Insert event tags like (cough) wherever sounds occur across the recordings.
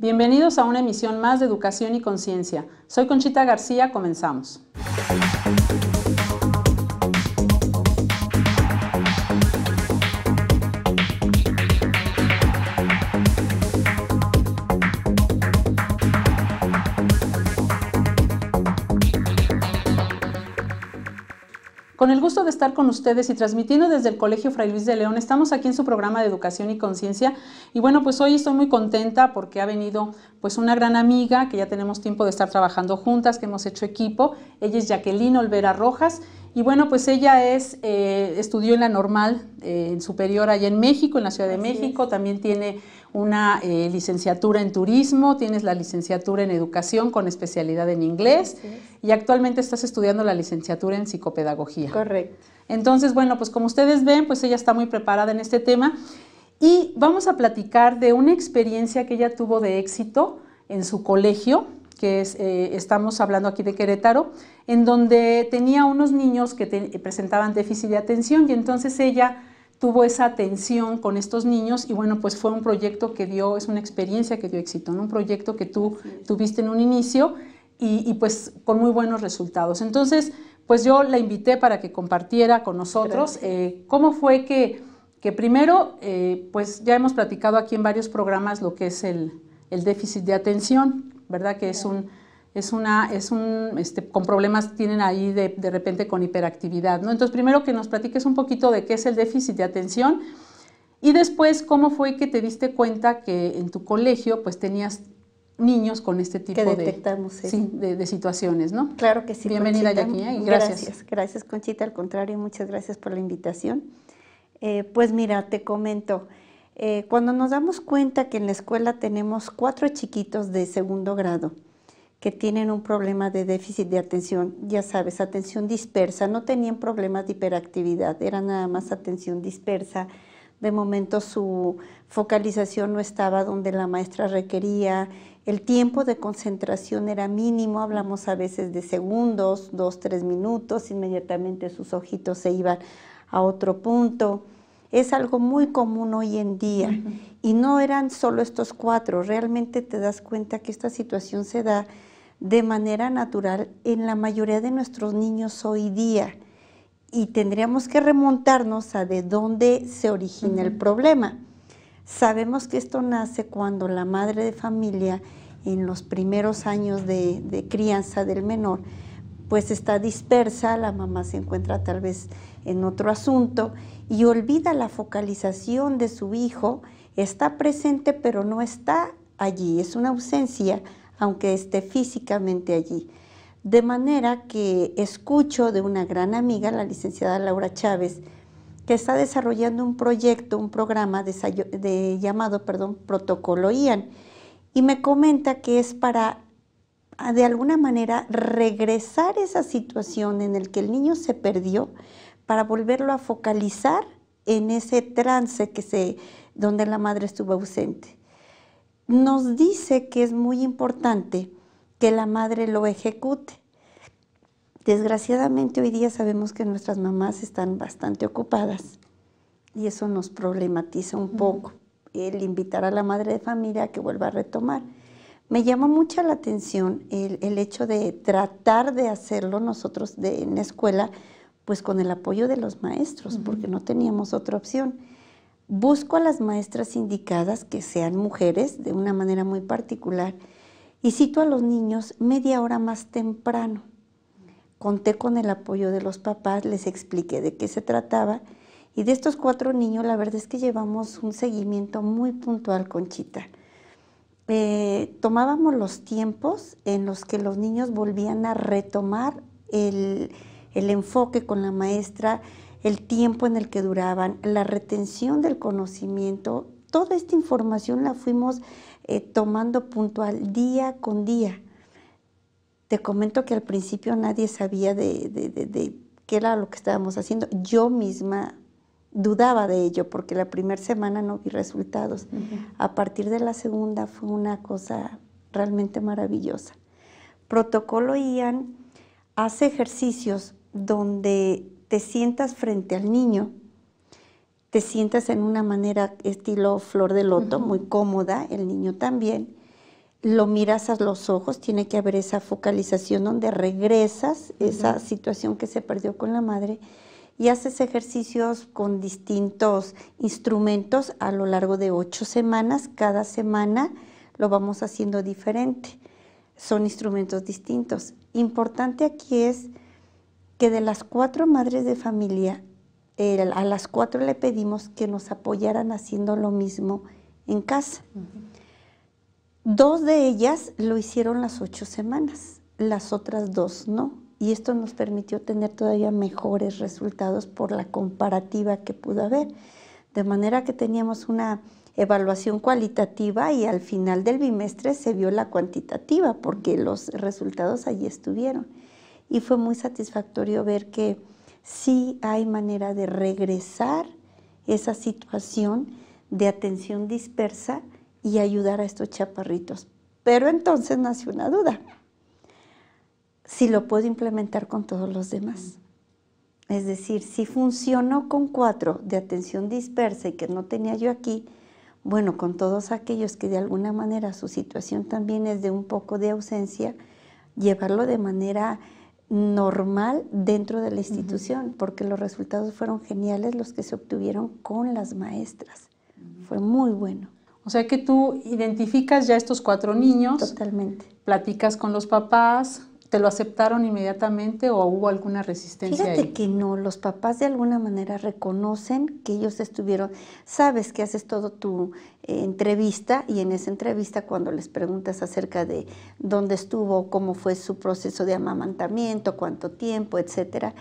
Bienvenidos a una emisión más de Educación y Conciencia. Soy Conchita García, comenzamos. Con el gusto de estar con ustedes y transmitiendo desde el Colegio Fray Luis de León, estamos aquí en su programa de Educación y Conciencia. Y bueno, pues hoy estoy muy contenta porque ha venido pues una gran amiga que ya tenemos tiempo de estar trabajando juntas, que hemos hecho equipo. Ella es Jacqueline Olvera Rojas y bueno, pues ella es, eh, estudió en la normal eh, superior allá en México, en la Ciudad de México, también tiene una eh, licenciatura en turismo, tienes la licenciatura en educación con especialidad en inglés y actualmente estás estudiando la licenciatura en psicopedagogía. Correcto. Entonces, bueno, pues como ustedes ven, pues ella está muy preparada en este tema y vamos a platicar de una experiencia que ella tuvo de éxito en su colegio que eh, estamos hablando aquí de Querétaro, en donde tenía unos niños que presentaban déficit de atención y entonces ella tuvo esa atención con estos niños y bueno, pues fue un proyecto que dio, es una experiencia que dio éxito, un proyecto que tú tuviste en un inicio y, pues con muy buenos resultados. Entonces, pues yo la invité para que compartiera con nosotros eh, cómo fue que, que primero, eh, pues ya hemos platicado aquí en varios programas lo que es el déficit de atención, ¿verdad? Que es un, es una, es un, este, con problemas tienen ahí de, repente con hiperactividad, ¿no? Entonces, primero que nos platiques un poquito de qué es el déficit de atención y después cómo fue que te diste cuenta que en tu colegio pues tenías niños con este tipo de, situaciones, ¿no? Claro que sí. Bienvenida, Yaquina, ¿eh? y gracias. gracias. Conchita, al contrario, muchas gracias por la invitación. Eh, pues mira, te comento, eh, cuando nos damos cuenta que en la escuela tenemos cuatro chiquitos de segundo grado que tienen un problema de déficit de atención, ya sabes, atención dispersa, no tenían problemas de hiperactividad, era nada más atención dispersa, de momento su focalización no estaba donde la maestra requería, el tiempo de concentración era mínimo, hablamos a veces de segundos, dos, tres minutos, inmediatamente sus ojitos se iban a otro punto es algo muy común hoy en día. Y no eran solo estos cuatro, realmente te das cuenta que esta situación se da de manera natural en la mayoría de nuestros niños hoy día. Y tendríamos que remontarnos a de dónde se origina el problema. Sabemos que esto nace cuando la madre de familia, en los primeros años de crianza del menor, pues está dispersa, la mamá se encuentra tal vez en otro asunto y olvida la focalización de su hijo, está presente pero no está allí, es una ausencia aunque esté físicamente allí. De manera que escucho de una gran amiga, la licenciada Laura Chávez, que está desarrollando un proyecto, un programa de, llamado perdón, Protocolo IAN, y me comenta que es para de alguna manera regresar esa situación en el que el niño se perdió para volverlo a focalizar en ese trance que se, donde la madre estuvo ausente. Nos dice que es muy importante que la madre lo ejecute. Desgraciadamente hoy día sabemos que nuestras mamás están bastante ocupadas y eso nos problematiza un poco el invitar a la madre de familia que vuelva a retomar. Me llama mucho la atención el, hecho de tratar de hacerlo nosotros en la escuela, pues con el apoyo de los maestros, porque no teníamos otra opción. Busco a las maestras indicadas que sean mujeres de una manera muy particular y cito a los niños media hora más temprano. Conté con el apoyo de los papás, les expliqué de qué se trataba y de estos cuatro niños la verdad es que llevamos un seguimiento muy puntual, con Chita. Eh, tomábamos los tiempos en los que los niños volvían a retomar el, enfoque con la maestra, el tiempo en el que duraban, la retención del conocimiento, toda esta información la fuimos eh, tomando puntual día con día. Te comento que al principio nadie sabía de, de, de, qué era lo que estábamos haciendo. Yo misma dudaba de ello porque la primera semana no vi resultados. A partir de la segunda fue una cosa realmente maravillosa. Protocolo IAN hace ejercicios donde te sientas frente al niño, te sientas en una manera estilo flor de loto, muy cómoda, el niño también, lo miras a los ojos, tiene que haber esa focalización donde regresas esa situación que se perdió con la madre y haces ejercicios con distintos instrumentos a lo largo de ocho semanas. Cada semana lo vamos haciendo diferente. Son instrumentos distintos. Importante aquí es que de las cuatro madres de familia, a las cuatro le pedimos que nos apoyaran haciendo lo mismo en casa. Dos de ellas lo hicieron las ocho semanas, las otras dos no y esto nos permitió tener todavía mejores resultados por la comparativa que pudo haber. De manera que teníamos una evaluación cualitativa y al final del bimestre se vio la cuantitativa porque los resultados allí estuvieron. Y fue muy satisfactorio ver que sí hay manera de regresar esa situación de atención dispersa y ayudar a estos chaparritos. Pero entonces nació una duda si lo puedo implementar con todos los demás. Es decir, si funcionó con cuatro de atención dispersa y que no tenía yo aquí, bueno, con todos aquellos que de alguna manera su situación también es de un poco de ausencia, llevarlo de manera normal dentro de la institución, porque los resultados fueron geniales los que se obtuvieron con las maestras. Fue muy bueno. O sea que tú identificas ya estos cuatro niños. Totalmente. Platicas con los papás, ¿Te lo aceptaron inmediatamente o hubo alguna resistencia? Fíjate que no, los papás de alguna manera reconocen que ellos estuvieron, sabes que haces todo tu eh, entrevista y en esa entrevista cuando les preguntas acerca de dónde estuvo, cómo fue su proceso de amamantamiento, cuánto tiempo, etcétera,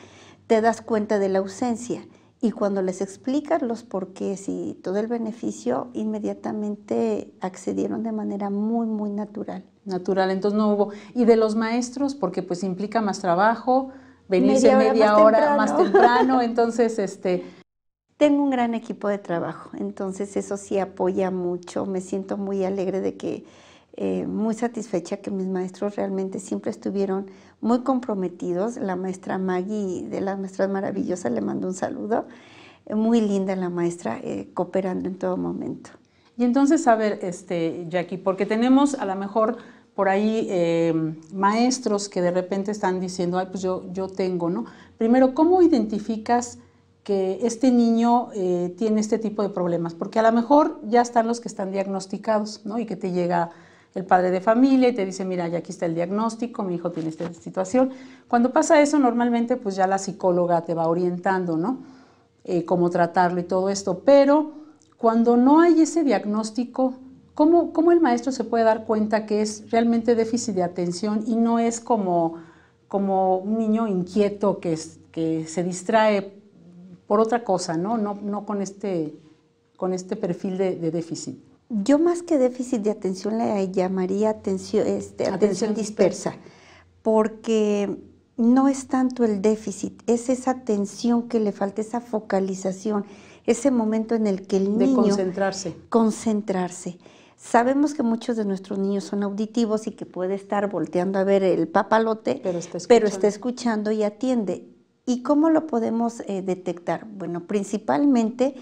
te das cuenta de la ausencia y cuando les explicas los porqués y todo el beneficio, inmediatamente accedieron de manera muy, muy natural natural, entonces no hubo. Y de los maestros, porque pues implica más trabajo, venirse media, hora, más, temprano. entonces este... Tengo un gran equipo de trabajo, entonces eso sí apoya mucho, me siento muy alegre de que, eh, muy satisfecha que mis maestros realmente siempre estuvieron muy comprometidos, la maestra Maggie de las Maestras Maravillosas le mando un saludo, muy linda la maestra, eh, cooperando en todo momento. Y entonces, a ver, este, Jackie, porque tenemos a lo mejor por ahí eh, maestros que de repente están diciendo, ay, pues yo, yo tengo, ¿no? Primero, ¿cómo identificas que este niño eh, tiene este tipo de problemas? Porque a lo mejor ya están los que están diagnosticados, ¿no? Y que te llega el padre de familia y te dice, mira, ya aquí está el diagnóstico, mi hijo tiene esta situación. Cuando pasa eso, normalmente pues ya la psicóloga te va orientando, ¿no? Eh, cómo tratarlo y todo esto. Pero cuando no hay ese diagnóstico, ¿Cómo, el maestro se puede dar cuenta que es realmente déficit de atención y no es como, como un niño inquieto que, se distrae por otra cosa, no, con, este, con este perfil de, déficit? Yo más que déficit de atención le llamaría este, atención, atención, dispersa, porque no es tanto el déficit, es esa atención que le falta, esa focalización, ese momento en el que el niño... De concentrarse. Concentrarse. Sabemos que muchos de nuestros niños son auditivos y que puede estar volteando a ver el papalote, pero está escuchando, y atiende. ¿Y cómo lo podemos eh, detectar? Bueno, principalmente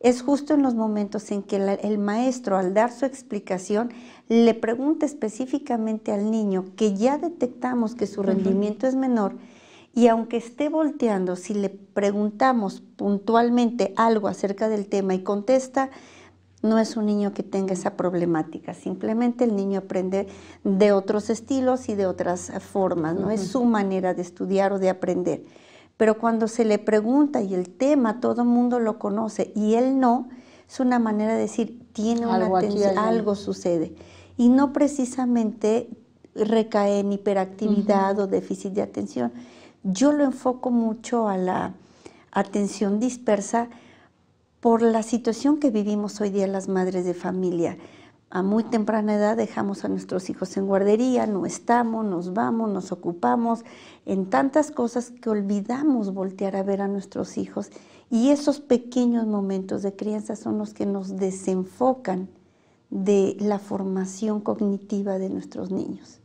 es justo en los momentos en que el maestro, al dar su explicación, le pregunta específicamente al niño que ya detectamos que su rendimiento es menor y aunque esté volteando, si le preguntamos puntualmente algo acerca del tema y contesta, no es un niño que tenga esa problemática, simplemente el niño aprende de otros estilos y de otras formas, no es su manera de estudiar o de aprender. Pero cuando se le pregunta y el tema todo el mundo lo conoce y él no, es una manera de decir, tiene una algo, algo sucede. Y no precisamente recae en hiperactividad o déficit de atención. Yo lo enfoco mucho a la atención dispersa por la situación que vivimos hoy día las madres de familia. A muy temprana edad dejamos a nuestros hijos en guardería, no estamos, nos vamos, nos ocupamos en tantas cosas que olvidamos voltear a ver a nuestros hijos y esos pequeños momentos de crianza son los que nos desenfocan de la formación cognitiva de nuestros niños.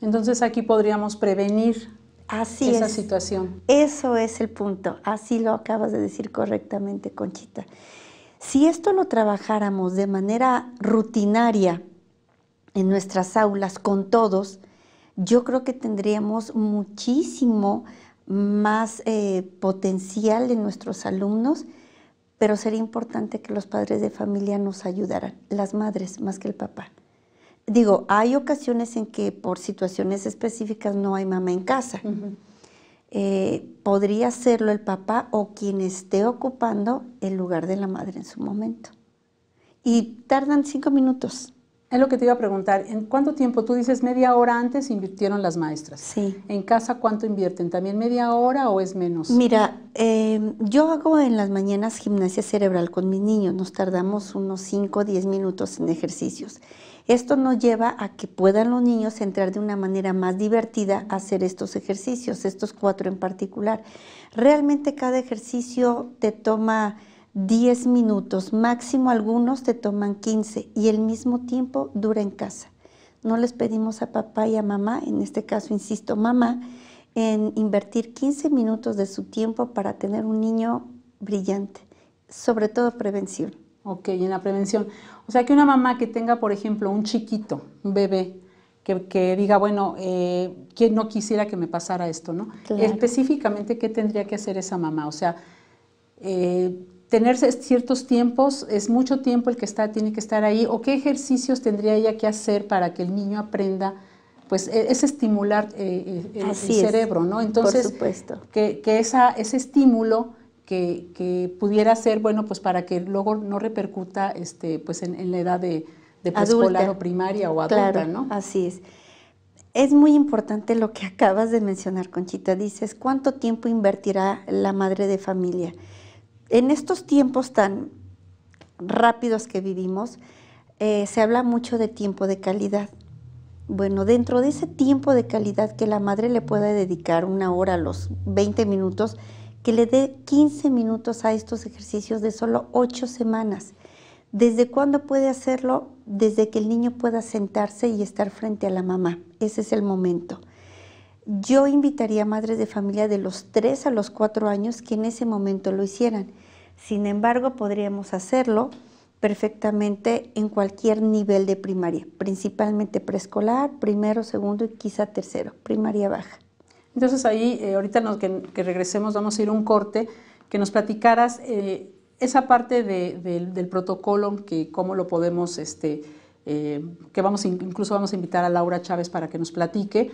Entonces aquí podríamos prevenir Así esa situación. Eso es el punto. Así lo acabas de decir correctamente, Conchita. Si esto lo trabajáramos de manera rutinaria en nuestras aulas con todos, yo creo que tendríamos muchísimo más eh, potencial en nuestros alumnos, pero sería importante que los padres de familia nos ayudaran, las madres más que el papá digo, hay ocasiones en que por situaciones específicas no hay mamá en casa. Eh, podría serlo el papá o quien esté ocupando el lugar de la madre en su momento. Y tardan cinco minutos. Es lo que te iba a preguntar. ¿En cuánto tiempo? Tú dices media hora antes invirtieron las maestras. Sí. ¿En casa cuánto invierten? ¿También media hora o es menos? Mira, em, yo hago en las mañanas gimnasia cerebral con mis niños. Nos tardamos unos cinco o diez minutos en ejercicios. Esto nos lleva a que puedan los niños entrar de una manera más divertida a hacer estos ejercicios, estos cuatro en particular. Realmente cada ejercicio te toma 10 minutos, máximo algunos te toman 15 y el mismo tiempo dura en casa. No les pedimos a papá y a mamá, en este caso insisto, mamá, en invertir 15 minutos de su tiempo para tener un niño brillante, sobre todo prevención. Ok, en la prevención. O sea, que una mamá que tenga, por ejemplo, un chiquito, un bebé, que, diga, bueno, eh, que no quisiera que me pasara esto, ¿no? Específicamente, ¿qué tendría que hacer esa mamá? O sea, eh, tener ciertos tiempos, es mucho tiempo el que está, tiene que estar ahí, o qué ejercicios tendría ella que hacer para que el niño aprenda, pues e-, es estimular eh, e-, e-, el, cerebro, ¿no? Entonces, que, ese estímulo que, pudiera ser, bueno, pues para que luego no repercuta este, pues en, la edad de, de preescolar o primaria o adulta, ¿no? Así es. Es muy importante lo que acabas de mencionar, Conchita. Dices, ¿cuánto tiempo invertirá la madre de familia? En estos tiempos tan rápidos que vivimos, eh, se habla mucho de tiempo de calidad. Bueno, dentro de ese tiempo de calidad que la madre le pueda dedicar una hora los 20 minutos, que le dé 15 minutos a estos ejercicios de solo 8 semanas. ¿Desde cuándo puede hacerlo? Desde que el niño pueda sentarse y estar frente a la mamá. Ese es el momento. Yo invitaría a madres de familia de los 3 a los 4 años que en ese momento lo hicieran. Sin embargo, podríamos hacerlo perfectamente en cualquier nivel de primaria, principalmente preescolar, primero, segundo y quizá tercero, primaria baja. Entonces ahí, eh, ahorita nos, que, regresemos, vamos a ir a un corte, que nos platicaras eh, esa parte del protocolo, que cómo lo podemos, este, eh, que vamos incluso vamos a invitar a Laura Chávez para que nos platique,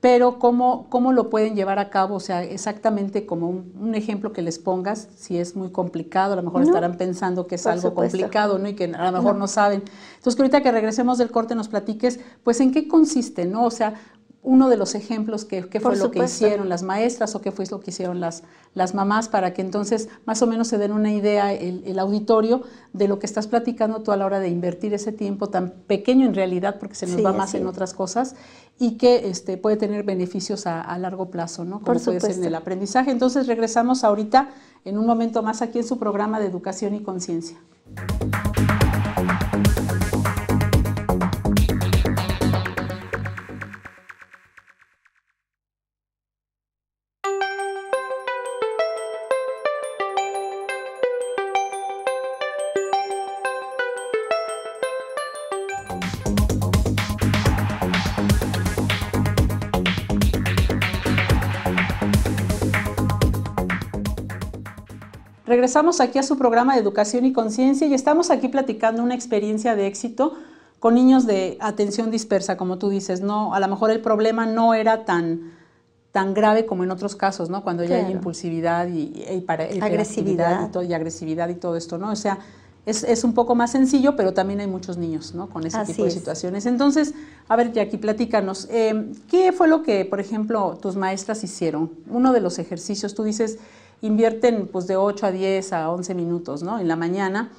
pero cómo, cómo lo pueden llevar a cabo, o sea, exactamente como un, ejemplo que les pongas, si es muy complicado, a lo mejor estarán pensando que es algo complicado, ¿no? Y que a lo mejor no. saben. Entonces, que ahorita que regresemos del corte nos platiques, pues en qué consiste, ¿no? O sea, uno de los ejemplos que, fue lo que hicieron las maestras o qué fue lo que hicieron las, las mamás para que entonces más o menos se den una idea el, auditorio de lo que estás platicando tú a la hora de invertir ese tiempo tan pequeño en realidad porque se nos va más en otras cosas y que este, puede tener beneficios a, largo plazo, ¿no? Como puede ser en el aprendizaje. Entonces regresamos ahorita en un momento más aquí en su programa de educación y conciencia. Regresamos aquí a su programa de Educación y Conciencia y estamos aquí platicando una experiencia de éxito con niños de atención dispersa, como tú dices, no, a lo mejor el problema no era tan, tan grave como en otros casos, ¿no? Cuando ya hay impulsividad y, agresividad y, todo, y, agresividad y todo esto, ¿no? O sea, es, un poco más sencillo, pero también hay muchos niños, ¿no? Con ese tipo de situaciones. Entonces, a ver, Jackie, platícanos, eh, ¿qué fue lo que, por ejemplo, tus maestras hicieron? Uno de los ejercicios, tú dices, invierten pues de 8 a 10 a 11 minutos ¿no? en la mañana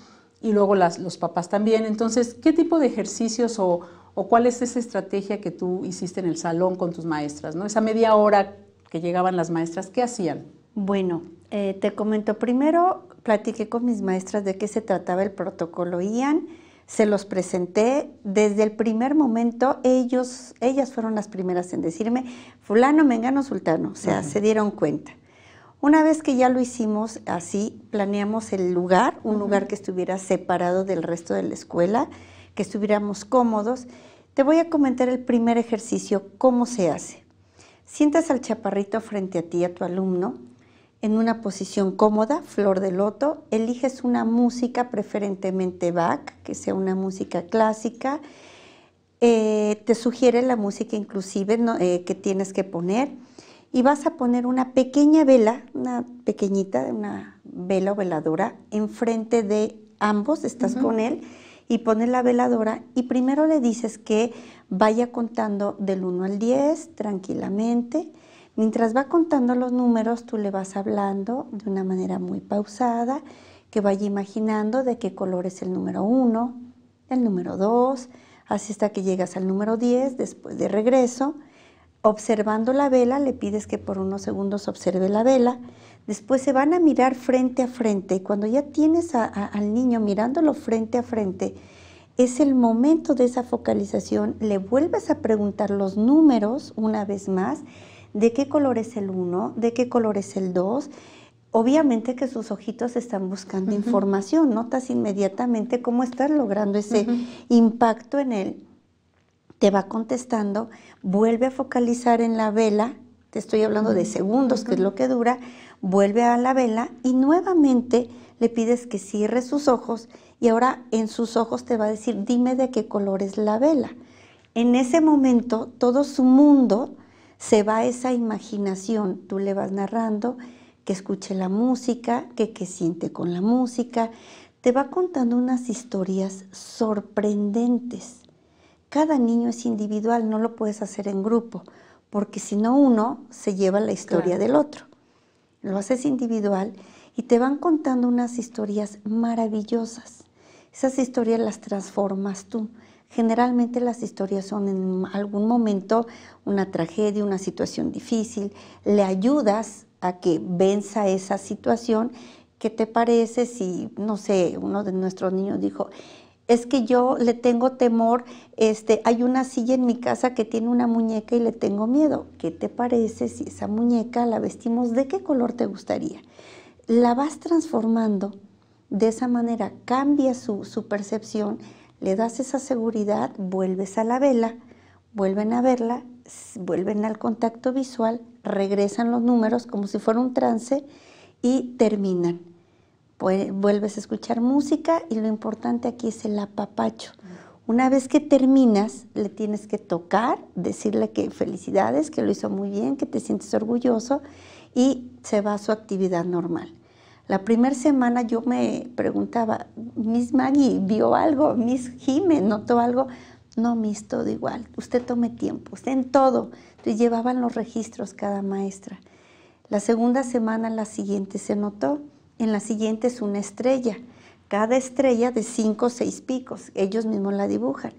y luego las, los papás también. Entonces, ¿qué tipo de ejercicios o, cuál es esa estrategia que tú hiciste en el salón con tus maestras? ¿no? Esa media hora que llegaban las maestras, ¿qué hacían? Bueno, eh, te comento, primero platiqué con mis maestras de qué se trataba el protocolo IAN, se los presenté, desde el primer momento ellos, ellas fueron las primeras en decirme, fulano, mengano, sultano, o sea, se dieron cuenta. Una vez que ya lo hicimos así, planeamos el lugar, un lugar que estuviera separado del resto de la escuela, que estuviéramos cómodos. Te voy a comentar el primer ejercicio, cómo se hace. Sientas al chaparrito frente a ti, a tu alumno, en una posición cómoda, flor de loto, eliges una música, preferentemente back, que sea una música clásica. Eh, te sugiere la música inclusive eh, que tienes que poner y vas a poner una pequeña vela, una pequeñita, una vela o veladora, enfrente de ambos, estás con él, y pones la veladora y primero le dices que vaya contando del 1 al 10 tranquilamente. Mientras va contando los números, tú le vas hablando de una manera muy pausada, que vaya imaginando de qué color es el número 1, el número 2, así hasta que llegas al número 10 después de regreso observando la vela, le pides que por unos segundos observe la vela, después se van a mirar frente a frente y cuando ya tienes al niño mirándolo frente a frente, es el momento de esa focalización, le vuelves a preguntar los números una vez más, de qué color es el 1, de qué color es el 2. Obviamente que sus ojitos están buscando información, notas inmediatamente cómo estás logrando ese impacto en él te va contestando, vuelve a focalizar en la vela, te estoy hablando de segundos, que es lo que dura, vuelve a la vela y nuevamente le pides que cierre sus ojos y ahora en sus ojos te va a decir, dime de qué color es la vela. En ese momento todo su mundo se va a esa imaginación, tú le vas narrando que escuche la música, que, que siente con la música, te va contando unas historias sorprendentes cada niño es individual, no lo puedes hacer en grupo, porque si no uno se lleva la historia del otro. Lo haces individual y te van contando unas historias maravillosas. Esas historias las transformas tú. Generalmente las historias son en algún momento una tragedia, una situación difícil. Le ayudas a que venza esa situación. ¿Qué te parece si, no sé, uno de nuestros niños dijo, es que yo le tengo temor, este, hay una silla en mi casa que tiene una muñeca y le tengo miedo. ¿Qué te parece si esa muñeca la vestimos de qué color te gustaría? La vas transformando de esa manera, cambia su, su percepción, le das esa seguridad, vuelves a la vela, vuelven a verla, vuelven al contacto visual, regresan los números como si fuera un trance y terminan vuelves a escuchar música y lo importante aquí es el apapacho. Una vez que terminas, le tienes que tocar, decirle que felicidades, que lo hizo muy bien, que te sientes orgulloso y se va a su actividad normal. La primera semana yo me preguntaba, Miss Maggie vio algo, Miss Jiménez notó algo. No, Miss, todo igual. Usted tome tiempo, usted en todo. Entonces llevaban los registros cada maestra. La segunda semana, la siguiente, se notó en la siguiente es una estrella. Cada estrella de cinco o seis picos, ellos mismos la dibujan.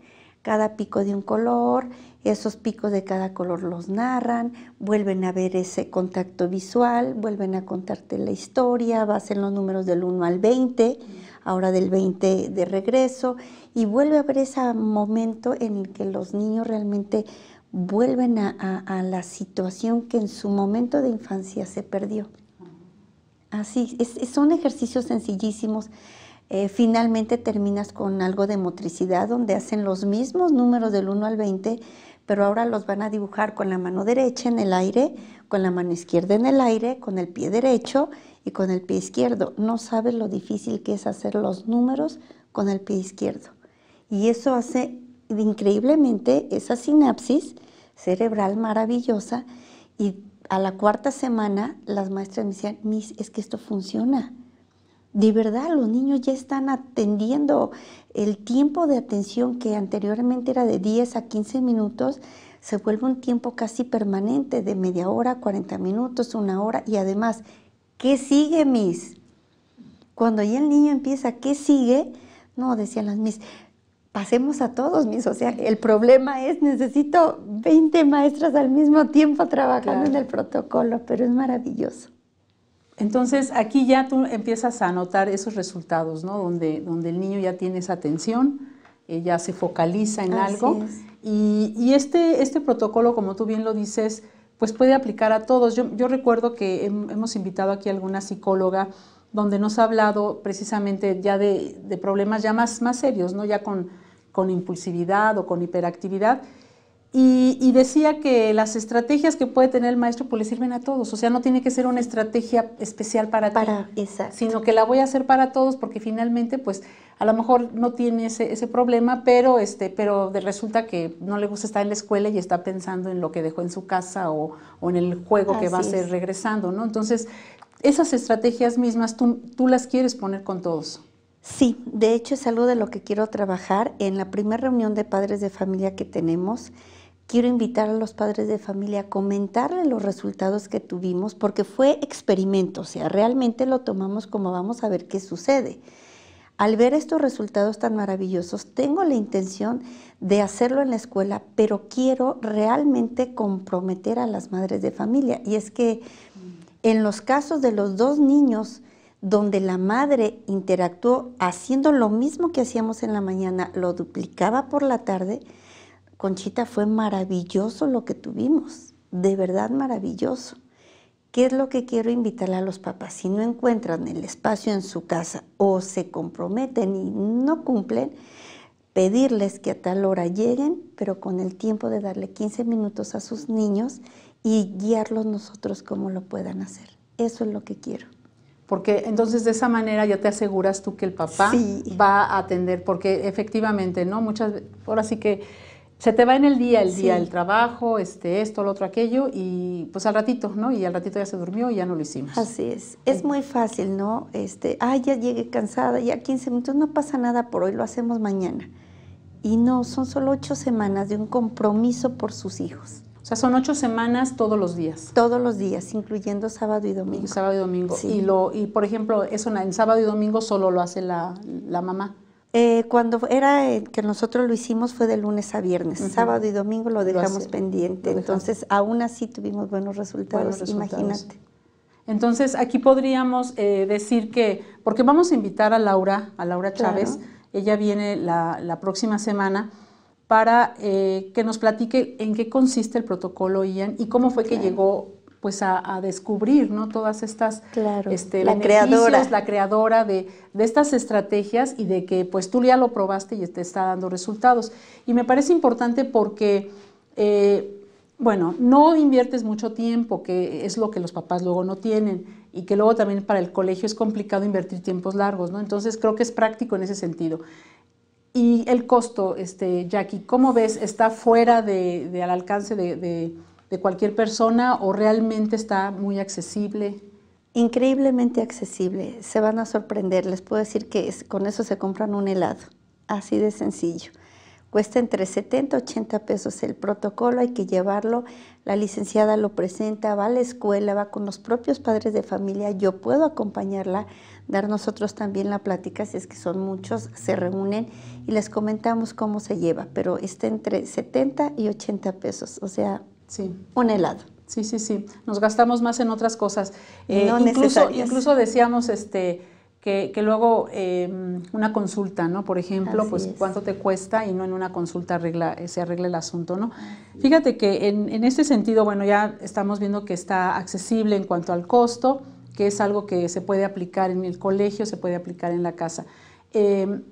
Cada pico de un color, esos picos de cada color los narran, vuelven a ver ese contacto visual, vuelven a contarte la historia, vas en los números del 1 al 20, ahora del 20 de regreso, y vuelve a ver ese momento en el que los niños realmente vuelven a, a la situación que en su momento de infancia se perdió. Así, es, son ejercicios sencillísimos. Eh, finalmente terminas con algo de motricidad donde hacen los mismos números del 1 al 20, pero ahora los van a dibujar con la mano derecha en el aire, con la mano izquierda en el aire, con el pie derecho y con el pie izquierdo. No sabes lo difícil que es hacer los números con el pie izquierdo. Y eso hace increíblemente esa sinapsis cerebral maravillosa y a la cuarta semana las maestras me decían, Miss, es que esto funciona. De verdad, los niños ya están atendiendo el tiempo de atención que anteriormente era de 10 a 15 minutos, se vuelve un tiempo casi permanente de media hora, 40 minutos, una hora y además, ¿qué sigue, Miss? Cuando ya el niño empieza, ¿qué sigue? No, decían las Miss, pasemos a todos mis, o sea, el problema es necesito 20 maestras al mismo tiempo trabajando en el protocolo, pero es maravilloso. Entonces, aquí ya tú empiezas a notar esos resultados, ¿no? Donde, donde el niño ya tiene esa atención, eh, ya se focaliza en algo. Y, este, este protocolo, como tú bien lo dices, pues puede aplicar a todos. Yo, yo recuerdo que hemos invitado aquí a alguna psicóloga donde nos ha hablado precisamente ya de, problemas ya más, más serios, ¿no? ya con, con impulsividad o con hiperactividad. Y, decía que las estrategias que puede tener el maestro pues le sirven a todos, o sea, no tiene que ser una estrategia especial para, para ti, exacto. sino que la voy a hacer para todos porque finalmente pues a lo mejor no tiene ese, problema, pero, este, pero resulta que no le gusta estar en la escuela y está pensando en lo que dejó en su casa o, en el juego que va a hacer regresando, ¿no? Entonces esas estrategias mismas tú, las quieres poner con todos. Sí, de hecho es algo de lo que quiero trabajar. En la primera reunión de padres de familia que tenemos, quiero invitar a los padres de familia a comentarle los resultados que tuvimos, porque fue experimento, o sea, realmente lo tomamos como vamos a ver qué sucede. Al ver estos resultados tan maravillosos, tengo la intención de hacerlo en la escuela, pero quiero realmente comprometer a las madres de familia. Y es que en los casos de los dos niños donde la madre interactuó haciendo lo mismo que hacíamos en la mañana, lo duplicaba por la tarde, Conchita, fue maravilloso lo que tuvimos, de verdad maravilloso. ¿Qué es lo que quiero invitarle a los papás? Si no encuentran el espacio en su casa o se comprometen y no cumplen, pedirles que a tal hora lleguen, pero con el tiempo de darle 15 minutos a sus niños y guiarlos nosotros como lo puedan hacer. Eso es lo que quiero. Porque entonces de esa manera ya te aseguras tú que el papá va a atender, porque efectivamente, ¿no? Muchas ahora sí que se te va en el día, el día, el trabajo, este, esto, lo otro, aquello, y pues al ratito, ¿no? Y al ratito ya se durmió y ya no lo hicimos. Así es. Es muy fácil, ¿no? Este, ah, ya llegué cansada, ya 15 minutos, no pasa nada por hoy, lo hacemos mañana. Y no, son solo ocho semanas de un compromiso por sus hijos sea, son ocho semanas todos los días. Todos los días, incluyendo sábado y domingo. Sábado y domingo. Y, lo, y por ejemplo, eso en sábado y domingo solo lo hace la, mamá. Eh, cuando era eh, que nosotros lo hicimos fue de lunes a viernes, sábado y domingo lo dejamos pendiente, entonces aún así tuvimos buenos resultados, imagínate. Entonces aquí podríamos eh, decir que, porque vamos a invitar a Laura, a Laura Chávez, ella viene la próxima semana, para eh, que nos platique en qué consiste el protocolo IAN y cómo fue que llegó pues a, descubrir ¿no? todas estas claro, este, la creadora la creadora de, estas estrategias y de que pues tú ya lo probaste y te está dando resultados y me parece importante porque eh, bueno no inviertes mucho tiempo que es lo que los papás luego no tienen y que luego también para el colegio es complicado invertir tiempos largos no entonces creo que es práctico en ese sentido y el costo, este, Jackie, ¿cómo ves? ¿Está fuera de, al alcance de, cualquier persona o realmente está muy accesible? Increíblemente accesible. Se van a sorprender. Les puedo decir que con eso se compran un helado. Así de sencillo. Cuesta entre 70 y 80 pesos el protocolo, hay que llevarlo. La licenciada lo presenta, va a la escuela, va con los propios padres de familia. Yo puedo acompañarla dar nosotros también la plática, si es que son muchos, se reúnen y les comentamos cómo se lleva, pero está entre 70 y 80 pesos, o sea, sí. un helado. Sí, sí, sí, nos gastamos más en otras cosas. Eh, incluso, incluso decíamos este, que, luego em, una consulta, ¿no? Por ejemplo, pues cuánto te cuesta y no en una consulta arregla, eh, se arregla el asunto, ¿no? Fíjate que en, en este sentido, bueno, ya estamos viendo que está accesible en cuanto al costo, que es algo que se puede aplicar en el colegio, se puede aplicar en la casa. Eh,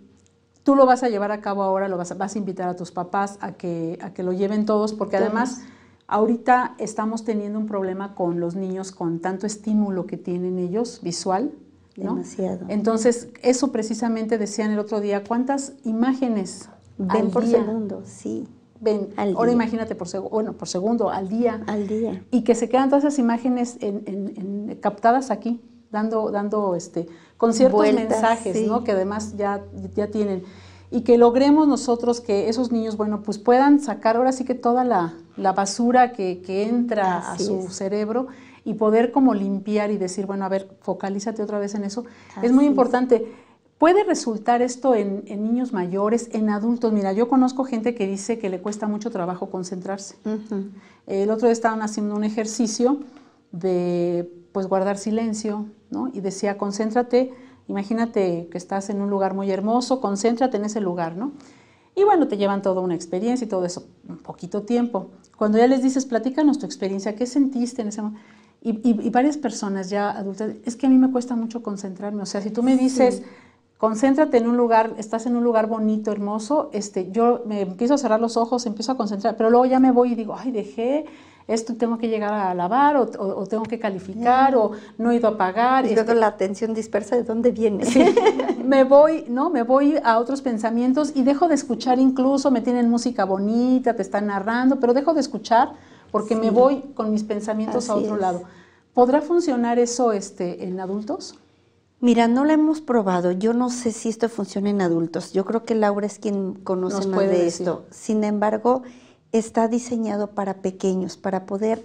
tú lo vas a llevar a cabo ahora, lo vas a, vas a invitar a tus papás a que, a que lo lleven todos, porque además ahorita estamos teniendo un problema con los niños, con tanto estímulo que tienen ellos visual. Demasiado. Entonces, eso precisamente decían el otro día, ¿cuántas imágenes ven por segundo? Sí ven. Ahora imagínate por, bueno, por segundo, al día. Al día. Y que se quedan todas esas imágenes captadas aquí, dando, dando este, con ciertos mensajes, ¿no? Que además ya, ya tienen. Y que logremos nosotros que esos niños, bueno, pues puedan sacar ahora sí que toda la, basura que, entra a su cerebro y poder como limpiar y decir, bueno, a ver, focalízate otra vez en eso. es muy importante. Puede resultar esto en, niños mayores, en adultos. Mira, yo conozco gente que dice que le cuesta mucho trabajo concentrarse. El otro día estaban haciendo un ejercicio de pues guardar silencio, ¿no? Y decía, concéntrate, imagínate que estás en un lugar muy hermoso, concéntrate en ese lugar, ¿no? Y bueno, te llevan toda una experiencia y todo eso, un poquito tiempo. Cuando ya les dices, platícanos tu experiencia, ¿qué sentiste en ese momento? Y, varias personas ya adultas, es que a mí me cuesta mucho concentrarme. O sea, si tú me dices concéntrate en un lugar, estás en un lugar bonito, hermoso, este, yo me empiezo a cerrar los ojos, empiezo a concentrar, pero luego ya me voy y digo, ay, dejé, esto tengo que llegar a lavar o, tengo que calificar o mm. no he ido a pagar. Y luego este la atención dispersa, ¿de dónde viene? (laughs) me voy, ¿no? Me voy a otros pensamientos y dejo de escuchar incluso, me tienen música bonita, te están narrando, pero dejo de escuchar porque me voy con mis pensamientos a otro lado. ¿Podrá funcionar eso este, en adultos? Mira, no la hemos probado. Yo no sé si esto funciona en adultos. Yo creo que Laura es quien conoce más de esto. Sin embargo, está diseñado para pequeños, para poder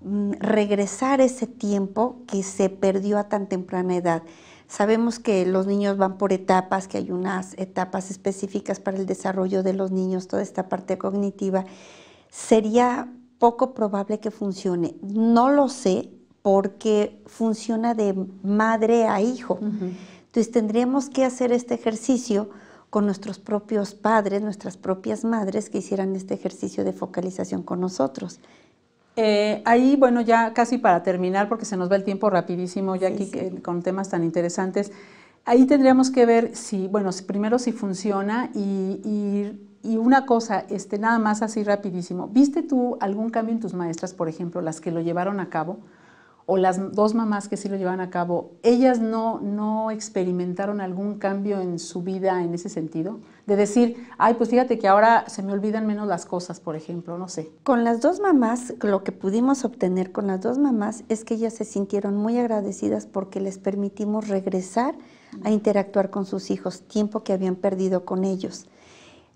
mm, regresar ese tiempo que se perdió a tan temprana edad. Sabemos que los niños van por etapas, que hay unas etapas específicas para el desarrollo de los niños, toda esta parte cognitiva. Sería poco probable que funcione. No lo sé, porque funciona de madre a hijo. Entonces tendríamos que hacer este ejercicio con nuestros propios padres, nuestras propias madres que hicieran este ejercicio de focalización con nosotros. Eh, ahí, bueno, ya casi para terminar, porque se nos va el tiempo rapidísimo ya aquí con temas tan interesantes, ahí tendríamos que ver si, bueno, primero si funciona y, y una cosa, este, nada más así rapidísimo, ¿viste tú algún cambio en tus maestras, por ejemplo, las que lo llevaron a cabo? o las dos mamás que sí lo llevan a cabo, ¿ellas no, no experimentaron algún cambio en su vida en ese sentido? De decir, ay, pues fíjate que ahora se me olvidan menos las cosas, por ejemplo, no sé. Con las dos mamás, lo que pudimos obtener con las dos mamás es que ellas se sintieron muy agradecidas porque les permitimos regresar a interactuar con sus hijos, tiempo que habían perdido con ellos.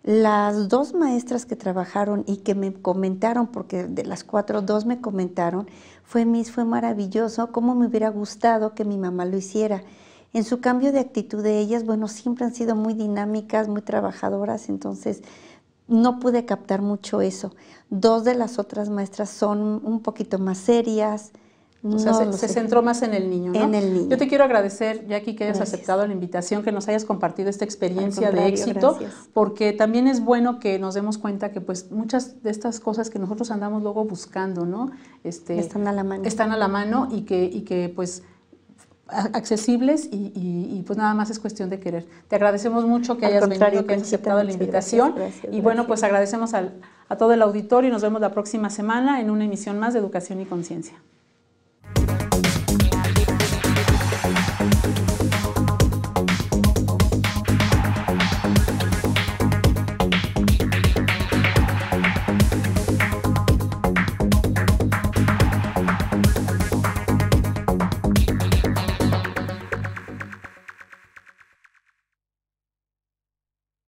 Las dos maestras que trabajaron y que me comentaron, porque de las cuatro, dos me comentaron, fue mis, fue maravilloso, cómo me hubiera gustado que mi mamá lo hiciera. En su cambio de actitud de ellas, bueno, siempre han sido muy dinámicas, muy trabajadoras, entonces no pude captar mucho eso. Dos de las otras maestras son un poquito más serias, se, centró más en el niño. En Yo te quiero agradecer, Jackie, que hayas aceptado la invitación, que nos hayas compartido esta experiencia de éxito, porque también es bueno que nos demos cuenta que pues muchas de estas cosas que nosotros andamos luego buscando, ¿no? Este, están a la mano. Están a la mano y que, y que pues accesibles y, y, pues nada más es cuestión de querer. Te agradecemos mucho que hayas venido, que hayas aceptado la invitación y bueno, pues agradecemos a todo el auditorio y nos vemos la próxima semana en una emisión más de Educación y Conciencia.